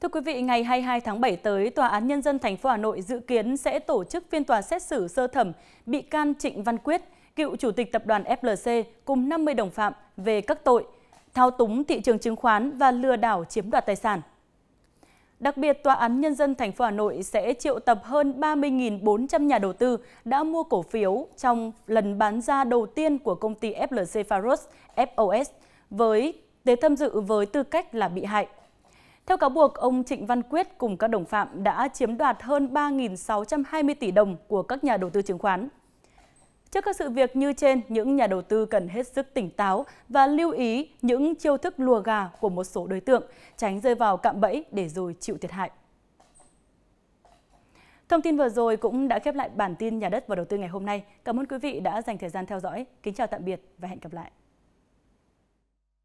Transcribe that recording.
Thưa quý vị, ngày 22 tháng 7 tới, Tòa án Nhân dân thành phố Hà Nội dự kiến sẽ tổ chức phiên tòa xét xử sơ thẩm bị can Trịnh Văn Quyết, cựu chủ tịch tập đoàn FLC cùng 50 đồng phạm về các tội thao túng thị trường chứng khoán và lừa đảo chiếm đoạt tài sản. Đặc biệt, Tòa án Nhân dân thành phố Hà Nội sẽ triệu tập hơn 30.400 nhà đầu tư đã mua cổ phiếu trong lần bán ra đầu tiên của công ty FLC Faros FOS với để tham dự với tư cách là bị hại. Theo cáo buộc, ông Trịnh Văn Quyết cùng các đồng phạm đã chiếm đoạt hơn 3.620 tỷ đồng của các nhà đầu tư chứng khoán. Trước các sự việc như trên, những nhà đầu tư cần hết sức tỉnh táo và lưu ý những chiêu thức lùa gà của một số đối tượng, tránh rơi vào cạm bẫy để rồi chịu thiệt hại. Thông tin vừa rồi cũng đã khép lại bản tin Nhà đất và đầu tư ngày hôm nay. Cảm ơn quý vị đã dành thời gian theo dõi. Kính chào tạm biệt và hẹn gặp lại.